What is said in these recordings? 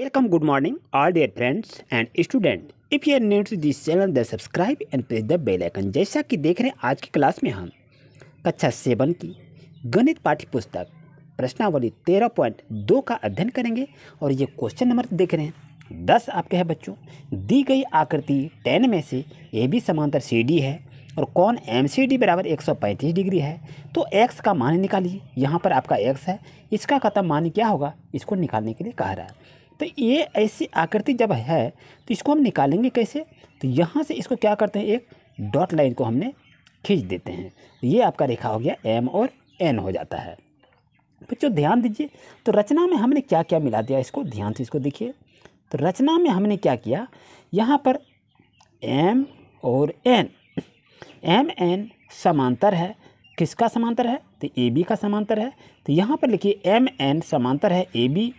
Welcome, good morning, all dear friends and student. If you are new to this channel, then subscribe and press the bell icon. जैसा कि देख रहे हैं आज की class में हम कक्षा सेवन की गणित पाठ्य पुस्तक प्रश्नावली तेरह पॉइंट दो का अध्ययन करेंगे और ये क्वेश्चन नंबर देख रहे हैं दस आपके हैं बच्चों दी गई आकृति टेन में से ए बी समांतर सी डी है और कौन एम सी डी बराबर एक सौ पैंतीस डिग्री है तो एक्स का मान निकालिए यहाँ पर आपका एक्स है इसका खत्म मान क्या होगा इसको निकालने के लिए कह रहा है तो ये ऐसी आकृति जब है तो इसको हम निकालेंगे कैसे तो यहाँ से इसको क्या करते हैं एक डॉट लाइन को हमने खींच देते हैं ये आपका रेखा हो गया एम और एन हो जाता है बच्चों ध्यान दीजिए तो रचना में हमने क्या क्या मिला दिया इसको ध्यान से इसको देखिए तो रचना में हमने क्या किया यहाँ पर एम और एन एम एन समांतर है किसका समांतर है तो ए बी का समांतर है तो यहाँ पर लिखिए एम एन समांतर है ए बी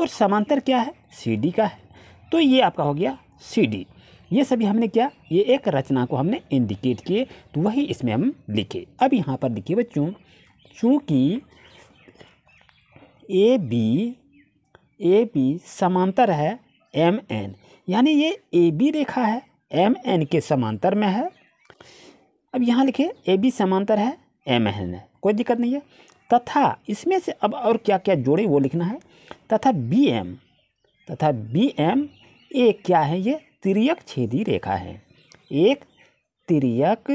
और समांतर क्या है सी का है तो ये आपका हो गया सी ये सभी हमने क्या ये एक रचना को हमने इंडिकेट किए तो वही इसमें हम लिखे अब यहाँ पर लिखिए बच्चों चूँकि ए बी ए बी समांतर है एम एन यानी ये ए बी रेखा है एम एन के समांतर में है अब यहाँ लिखे ए बी समांतर है एम एन है कोई दिक्कत नहीं है तथा इसमें से अब और क्या क्या जोड़े वो लिखना है तथा बी एम तथा बी एम ए क्या है ये तिरक छेदी रेखा है एक त्रियक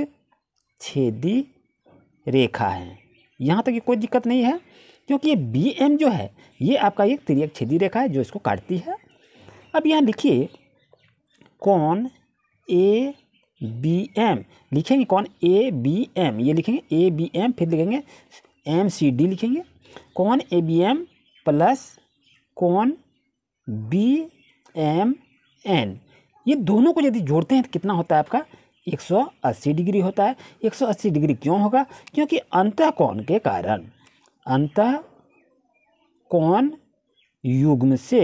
छेदी रेखा है यहाँ तक ये कोई दिक्कत नहीं है क्योंकि ये बी एम जो है ये आपका एक तिरक छेदी रेखा है जो इसको काटती है अब यहाँ लिखिए कौन ए बी एम लिखेंगे कौन ए बी एम ये लिखेंगे ए बी एम फिर लिखेंगे एम सी डी लिखेंगे कौन ए बी एम प्लस कौन बी एम एन ये दोनों को यदि जोड़ते हैं तो कितना होता है आपका 180 डिग्री होता है 180 डिग्री क्यों होगा क्योंकि अंत कौन के कारण अंत कौन युग्म से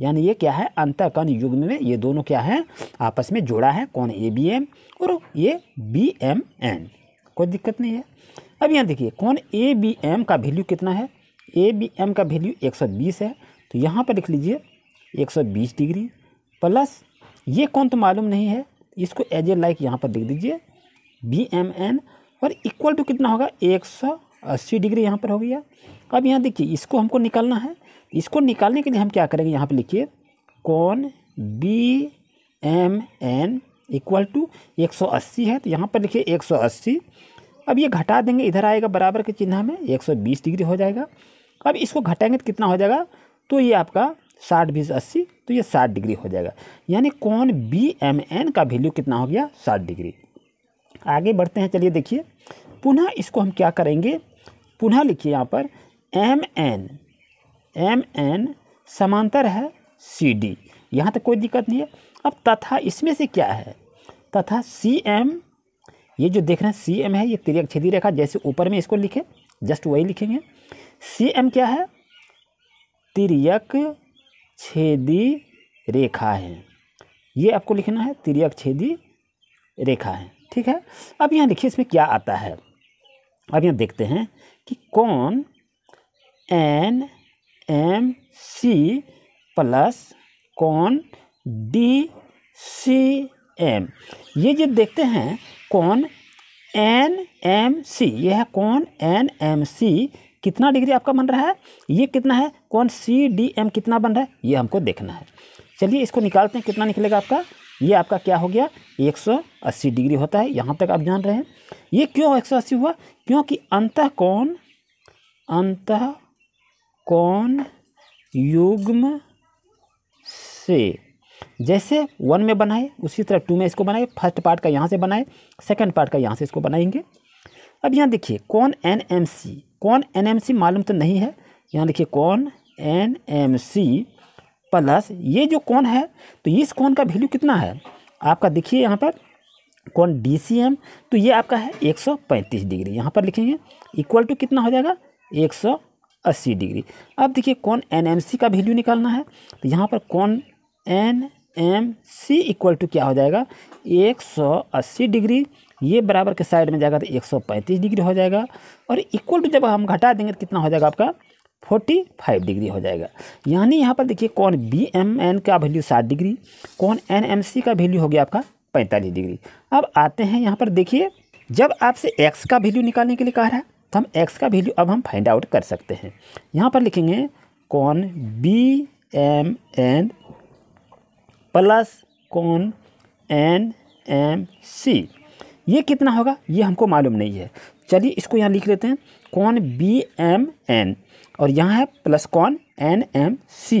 यानी ये क्या है अंत कौन युग्म में ये दोनों क्या है आपस में जोड़ा है कौन ए बी एम और ये बी एम एन कोई दिक्कत नहीं है अब यहाँ देखिए कौन ए बी एम का वैल्यू कितना है ए बी एम का वैल्यू 120 है तो यहाँ पर लिख लीजिए 120 डिग्री प्लस ये कौन तो मालूम नहीं है इसको एज ए लाइक यहाँ पर लिख दीजिए बी एम एन और इक्वल टू कितना होगा 180 डिग्री यहाँ पर हो गया अब यहाँ देखिए इसको हमको निकालना है इसको निकालने के लिए हम क्या करेंगे यहाँ पर लिखिए कौन B M N equal to एक सौ अस्सी है तो यहाँ पर लिखिए एक सौ अस्सी अब ये घटा देंगे इधर आएगा बराबर के चिन्ह में एक सौ बीस डिग्री हो जाएगा अब इसको घटाएंगे तो कितना हो जाएगा तो ये आपका साठ बीस अस्सी तो ये साठ डिग्री हो जाएगा यानी कौन बी एम एन का वैल्यू कितना हो गया साठ डिग्री आगे बढ़ते हैं चलिए देखिए पुनः इसको हम क्या करेंगे पुनः लिखिए यहाँ पर एम एन एम एन समांतर है सी डी यहाँ तक कोई दिक्कत नहीं है अब तथा इसमें से क्या है तथा सी एम ये जो देख रहे हैं सी एम है ये तिरक छेदी रेखा जैसे ऊपर में इसको लिखे जस्ट वही लिखेंगे सी एम क्या है तिरयक छेदी रेखा है ये आपको लिखना है तिरयक छेदी रेखा है ठीक है अब यहाँ देखिए इसमें क्या आता है अब यहाँ देखते हैं कि कौन एन एम सी प्लस कौन डी सी एम ये जो देखते हैं कौन एन एम सी यह है कौन एन एम सी कितना डिग्री आपका बन रहा है ये कितना है कौन सी डी एम कितना बन रहा है ये हमको देखना है चलिए इसको निकालते हैं कितना निकलेगा आपका ये आपका क्या हो गया 180 डिग्री होता है यहाँ तक आप जान रहे हैं ये क्यों 180 हुआ क्योंकि अंत कौन अंत कौन युग्म से जैसे वन में बनाए उसी तरह टू में इसको बनाए फर्स्ट पार्ट का यहाँ से बनाए सेकंड पार्ट का यहाँ से इसको बनाएंगे अब यहाँ देखिए कौन एन एम सी कौन एन एम सी मालूम तो नहीं है यहाँ देखिए कौन एन एम सी प्लस ये जो कौन है तो इस कौन का वैल्यू कितना है आपका देखिए यहाँ पर कौन डी सी एम तो ये आपका है एक सौ पैंतीस डिग्री यहाँ पर लिखेंगे इक्वल टू कितना हो जाएगा एक सौ अस्सी डिग्री अब देखिए कौन एन एम सी का वैल्यू निकालना है तो यहाँ पर कौन N M C equal to क्या हो जाएगा एक सौ अस्सी डिग्री ये बराबर के साइड में जाएगा तो 135 डिग्री हो जाएगा और इक्वल टू जब हम घटा देंगे तो कितना हो जाएगा आपका 45 डिग्री हो जाएगा यानी यहाँ पर देखिए कौन बी एम एन का वैल्यू सात डिग्री कौन एन एम सी का वैल्यू हो गया आपका पैंतालीस डिग्री अब आते हैं यहाँ पर देखिए जब आपसे एक्स का वैल्यू निकालने के लिए कह रहा है तो हम एक्स का वैल्यू अब हम फाइंड आउट कर सकते हैं यहाँ पर लिखेंगे कौन बी एम एन प्लस कौन एन एम सी ये कितना होगा ये हमको मालूम नहीं है चलिए इसको यहाँ लिख लेते हैं कौन बी एम एन और यहाँ है प्लस कौन एन एम सी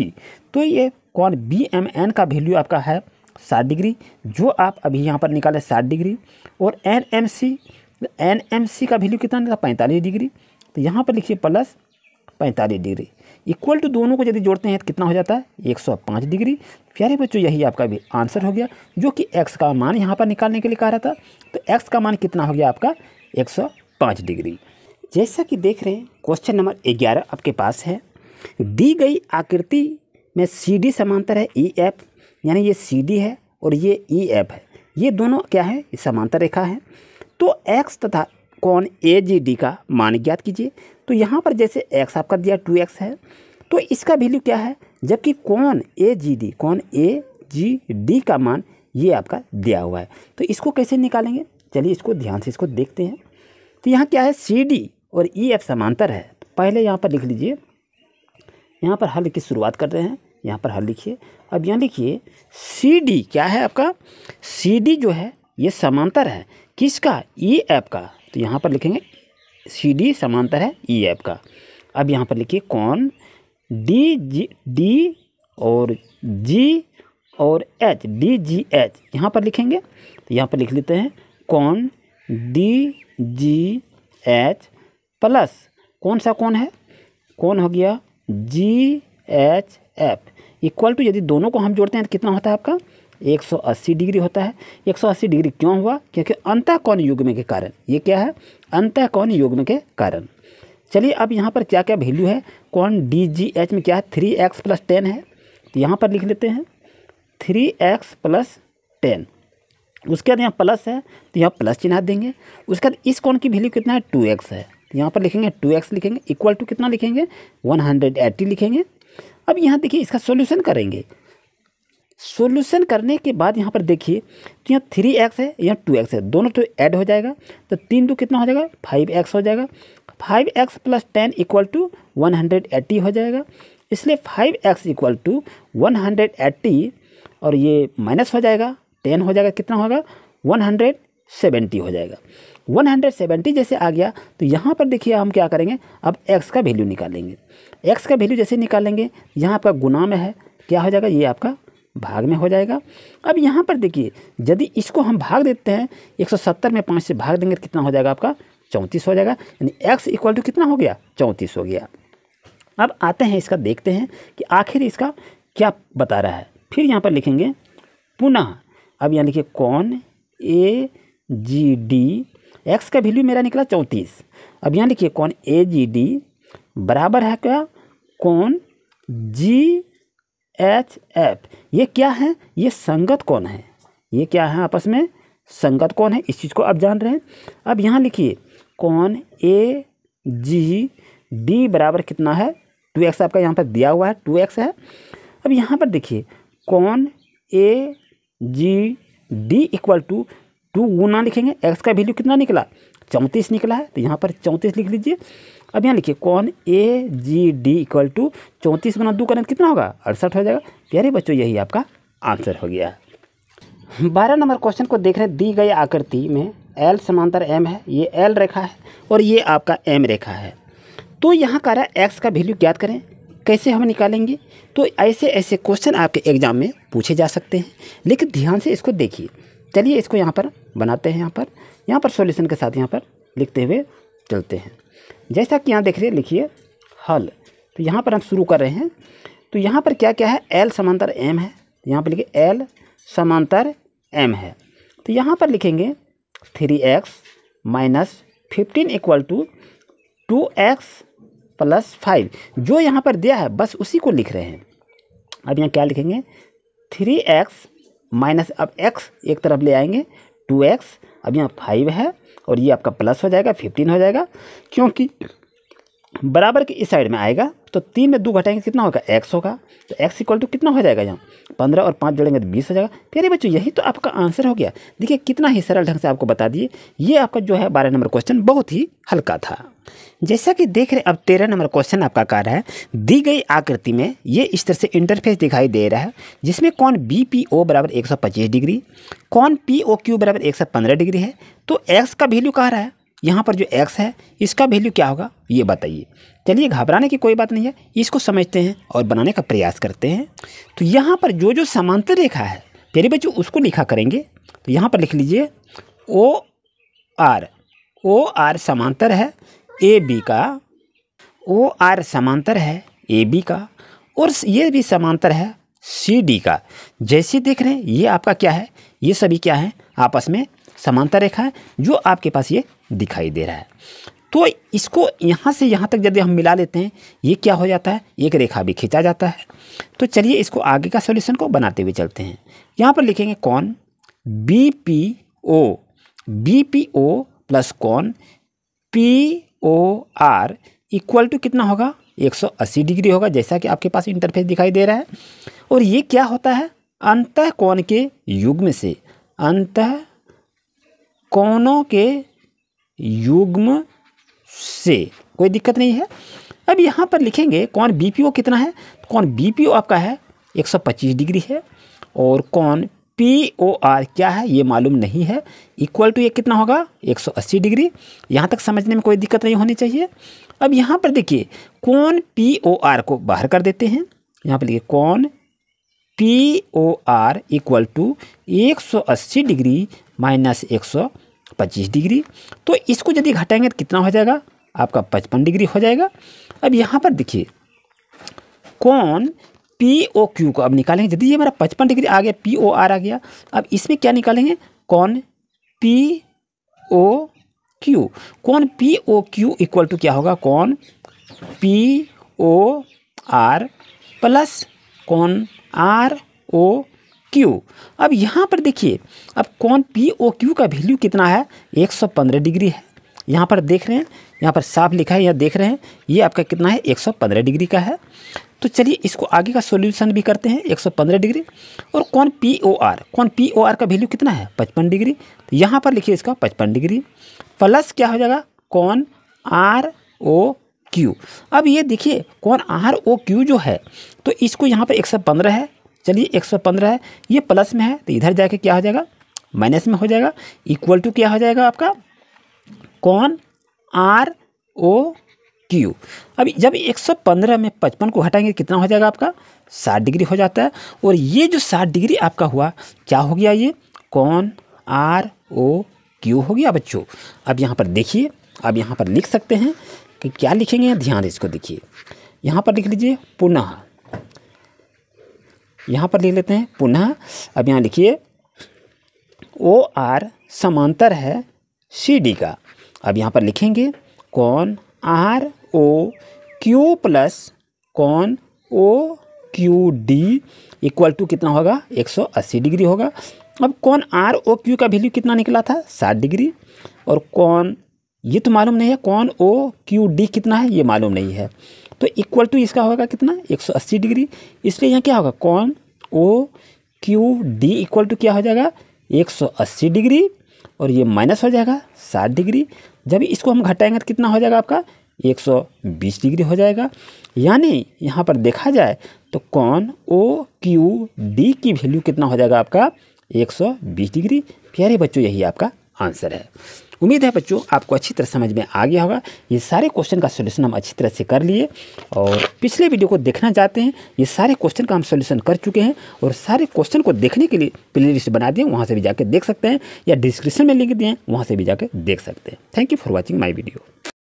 तो ये कौन बी एम एन का वैल्यू आपका है सात डिग्री जो आप अभी यहाँ पर निकाले सात डिग्री और N M C N M C का वैल्यू कितना निकला पैंतालीस डिग्री तो यहाँ पर लिखिए प्लस पैंतालीस डिग्री इक्वल टू दोनों को यदि जोड़ते हैं तो कितना हो जाता है 105 डिग्री प्यारे बच्चों यही आपका भी आंसर हो गया जो कि एक्स का मान यहाँ पर निकालने के लिए कह रहा था तो एक्स का मान कितना हो गया आपका 105 डिग्री जैसा कि देख रहे हैं क्वेश्चन नंबर ग्यारह आपके पास है दी गई आकृति में सी डी समांतर है ई e एफ यानी ये सी डी है और ये ई e एफ है ये दोनों क्या है समांतर रेखा है तो एक्स तथा कौन ए जी डी का मान ज्ञात कीजिए तो यहाँ पर जैसे एक्स आपका दिया टू एक्स है तो इसका वैल्यू क्या है जबकि कौन ए जी डी कौन ए जी डी का मान ये आपका दिया हुआ है तो इसको कैसे निकालेंगे चलिए इसको ध्यान से इसको देखते हैं तो यहाँ क्या है सी डी और ई e एफ समांतर है तो पहले यहाँ पर लिख लीजिए यहाँ पर हल की शुरुआत कर रहे हैं यहाँ पर हल लिखिए अब यहाँ लिखिए सी डी क्या है आपका सी डी जो है ये समांतर है किसका ई e एफ का तो यहाँ पर लिखेंगे सी डी समांतर है ई एफ का अब यहाँ पर लिखिए कौन डी जी डी और जी और एच डी जी एच यहाँ पर लिखेंगे तो यहाँ पर लिख लेते हैं कौन डी जी एच प्लस कौन सा कौन है कौन हो गया G H F equal to यदि दोनों को हम जोड़ते हैं तो कितना होता है आपका 180 डिग्री होता है 180 डिग्री क्यों हुआ क्योंकि अंतः कौन युग्म के कारण ये क्या है अंत कौन युग्म के कारण चलिए अब यहाँ पर क्या क्या वैल्यू है कौन डी जी एच में क्या है थ्री एक्स प्लस टेन है तो यहाँ पर लिख लेते हैं थ्री एक्स प्लस टेन उसके बाद यहाँ प्लस है तो यहाँ प्लस चिन्ह देंगे उसके बाद इस कौन की वैल्यू कितना है टू एक्स है तो यहाँ पर लिखेंगे टू एक्स लिखेंगे इक्वल टू कितना लिखेंगे वन हंड्रेड एट्टी लिखेंगे अब यहाँ देखिए इसका सोल्यूशन करेंगे सोल्यूशन करने के बाद यहाँ पर देखिए तो यहाँ थ्री एक्स है यहाँ टू एक्स है दोनों तो ऐड हो जाएगा तो तीन दो कितना हो जाएगा फाइव एक्स हो जाएगा five x plus ten equal to one hundred eighty हो जाएगा इसलिए five x equal to one hundred eighty और ये माइनस हो जाएगा टेन हो जाएगा कितना होगा वन हंड्रेड सेवेंटी हो जाएगा वन हंड्रेड सेवेंटी जैसे आ गया तो यहाँ पर देखिए हम क्या करेंगे अब एक्स का वैल्यू निकालेंगे एक्स का वैल्यू जैसे निकालेंगे यहाँ आपका गुना में है क्या हो जाएगा ये आपका भाग में हो जाएगा अब यहाँ पर देखिए यदि इसको हम भाग देते हैं 170 में पाँच से भाग देंगे तो कितना हो जाएगा आपका चौंतीस हो जाएगा यानी एक्स इक्वल टू कितना हो गया चौंतीस हो गया अब आते हैं इसका देखते हैं कि आखिर इसका क्या बता रहा है फिर यहाँ पर लिखेंगे पुनः अब यहाँ लिखिए कौन ए जी डी एक्स का वैल्यू मेरा निकला चौंतीस अब यहाँ लिखिए कौन ए जी डी बराबर है क्या कौन जी एच एफ ये क्या है ये संगत कौन है ये क्या है आपस में संगत कौन है इस चीज़ को आप जान रहे हैं अब यहाँ लिखिए कौन ए जी डी बराबर कितना है टू एक्स आपका यहाँ पर दिया हुआ है टू एक्स है अब यहाँ पर देखिए कौन A G D equal to two गुना लिखेंगे एक्स का वैल्यू कितना निकला चौंतीस निकला है तो यहाँ पर चौंतीस लिख लीजिए अब यहाँ लिखिए कौन A G D equal to चौंतीस बना दो करें कितना होगा अड़सठ हो जाएगा प्यारे बच्चों यही आपका आंसर हो गया बारह नंबर क्वेश्चन को देख रहे दी गई आकृति में एल समांतर एम है ये एल रेखा है और ये आपका एम रेखा है तो यहाँ कह रहा है एक्स का वैल्यू ज्ञात करें कैसे हम निकालेंगे तो ऐसे ऐसे क्वेश्चन आपके एग्जाम में पूछे जा सकते हैं लेकिन ध्यान से इसको देखिए चलिए इसको यहाँ पर बनाते हैं यहाँ पर यहाँ पर सॉल्यूशन के साथ यहाँ पर लिखते हुए चलते हैं जैसा कि यहाँ देख रहे लिखिए हल तो यहाँ पर हम शुरू कर रहे हैं तो यहाँ पर क्या क्या है एल समांतर एम है तो यहाँ पर लिखिए एल समांतर एम है तो यहाँ पर लिखेंगे three x minus fifteen equal to two x plus five जो यहाँ पर दिया है बस उसी को लिख रहे हैं अब यहाँ क्या लिखेंगे थ्री एक्स माइनस अब एक्स एक तरफ ले आएंगे टू एक्स अब यहाँ फाइव है और ये आपका प्लस हो जाएगा फिफ्टीन हो जाएगा क्योंकि बराबर के इस साइड में आएगा तो तीन में दो घटाएंगे कितना होगा एक्स होगा तो एक्स इक्वल टू कितना हो जाएगा यहाँ पंद्रह और पाँच जोड़ेंगे तो बीस हो जाएगा प्यारे बच्चों यही तो आपका आंसर हो गया देखिए कितना ही सरल ढंग से आपको बता दिए ये आपका जो है बारह नंबर क्वेश्चन बहुत ही हल्का था जैसा कि देख रहे अब तेरह नंबर क्वेश्चन आपका कह रहा है दी गई आकृति में ये इस तरह से इंटरफेस दिखाई दे रहा है जिसमें कौन बी पी ओ बराबर एक सौ पच्चीस डिग्री कौन पी ओ क्यू बराबर एक सौ पंद्रह डिग्री है तो एक्स का वैल्यू कह रहा है यहाँ पर जो एक्स है इसका वैल्यू क्या होगा ये बताइए चलिए घबराने की कोई बात नहीं है इसको समझते हैं और बनाने का प्रयास करते हैं तो यहाँ पर जो जो समांतर रेखा है तेरे बच्चों उसको लिखा करेंगे तो यहाँ पर लिख लीजिए ओ आर ओ आर समांतर है ए बी का ओ आर समांतर है ए बी का और ये भी समांतर है सी डी का जैसे देख रहे हैं ये आपका क्या है ये सभी क्या है आपस में समांतर रेखा है जो आपके पास ये दिखाई दे रहा है तो इसको यहाँ से यहाँ तक यदि हम मिला लेते हैं ये क्या हो जाता है एक रेखा भी खींचा जाता है तो चलिए इसको आगे का सॉल्यूशन को बनाते हुए चलते हैं यहाँ पर लिखेंगे कौन B P O B P O plus कौन P O R equal to कितना होगा 180 डिग्री होगा जैसा कि आपके पास इंटरफेस दिखाई दे रहा है और ये क्या होता है अंत कौन के युग्म से अंत कौनों के युग्म से कोई दिक्कत नहीं है अब यहाँ पर लिखेंगे कौन बी कितना है तो कौन बी आपका है 125 डिग्री है और कौन पी ओ आर क्या है ये मालूम नहीं है इक्वल टू ये कितना होगा 180 डिग्री यहाँ तक समझने में कोई दिक्कत नहीं होनी चाहिए अब यहाँ पर देखिए कौन पी ओ आर को बाहर कर देते हैं यहाँ पर देखिए कौन P O R equal to एक डिग्री माइनस एक पच्चीस डिग्री तो इसको यदि घटाएंगे तो कितना हो जाएगा आपका पचपन डिग्री हो जाएगा अब यहाँ पर देखिए कौन पी ओ क्यू को अब निकालेंगे यदि ये मेरा पचपन डिग्री आ गया पी ओ आर आ गया अब इसमें क्या निकालेंगे कौन पी ओ क्यू कौन P O Q equal to क्या होगा कौन पी ओ आर प्लस कौन आर ओ क्यू अब यहाँ पर देखिए अब कौन पी ओ क्यू का वैल्यू कितना है 115 डिग्री है यहाँ पर देख रहे हैं यहाँ पर साफ लिखा है या देख रहे हैं ये आपका कितना है 115 डिग्री का है तो चलिए इसको आगे का सॉल्यूशन भी करते हैं 115 डिग्री और कौन पी ओ आर कौन पी ओ आर का वैल्यू कितना है 55 डिग्री तो यहाँ पर लिखिए इसका पचपन डिग्री प्लस क्या हो जाएगा कौन आर ओ क्यू अब ये देखिए कौन आर ओ क्यू जो है तो इसको यहाँ पर पंद्रह है चलिए 115 है ये प्लस में है तो इधर जाके क्या हो जाएगा माइनस में हो जाएगा इक्वल टू क्या हो जाएगा आपका कौन आर ओ क्यू अब जब 115 में 55 को हटाएंगे कितना हो जाएगा आपका 60 डिग्री हो जाता है और ये जो 60 डिग्री आपका हुआ क्या हो गया ये कौन आर ओ क्यू हो गया बच्चों अब यहाँ पर देखिए अब यहाँ पर लिख सकते हैं कि क्या लिखेंगे ध्यान इसको देखिए यहाँ पर लिख लीजिए पुनः यहाँ पर लिख लेते हैं पुनः अब यहाँ लिखिए ओ आर समांतर है सी डी का अब यहाँ पर लिखेंगे कौन आर ओ क्यू प्लस कौन O Q D equal to कितना होगा 180 डिग्री होगा अब कौन आर ओ क्यू का वैल्यू कितना निकला था 60 डिग्री और कौन ये तो मालूम नहीं है कौन ओ क्यू डी कितना है ये मालूम नहीं है तो इक्वल टू इसका होगा कितना 180 डिग्री इसलिए यहाँ क्या होगा कौन O Q D equal to क्या हो जाएगा 180 डिग्री और ये माइनस हो जाएगा 60 डिग्री जब इसको हम घटाएंगे तो कितना हो जाएगा आपका 120 डिग्री हो जाएगा यानी यहाँ पर देखा जाए तो कौन ओ क्यू डी की वैल्यू कितना हो जाएगा आपका बीस डिग्री प्यारे बच्चों यही आपका आंसर है उम्मीद है बच्चों आपको अच्छी तरह समझ में आ गया होगा ये सारे क्वेश्चन का सोल्यूशन हम अच्छी तरह से कर लिए और पिछले वीडियो को देखना चाहते हैं ये सारे क्वेश्चन का हम सोल्यूशन कर चुके हैं और सारे क्वेश्चन को देखने के लिए प्ले लिस्ट बना दिए वहाँ से भी जाकर देख सकते हैं या डिस्क्रिप्शन में लिंक दिए वहाँ से भी जाकर देख सकते हैं thank you for watching my video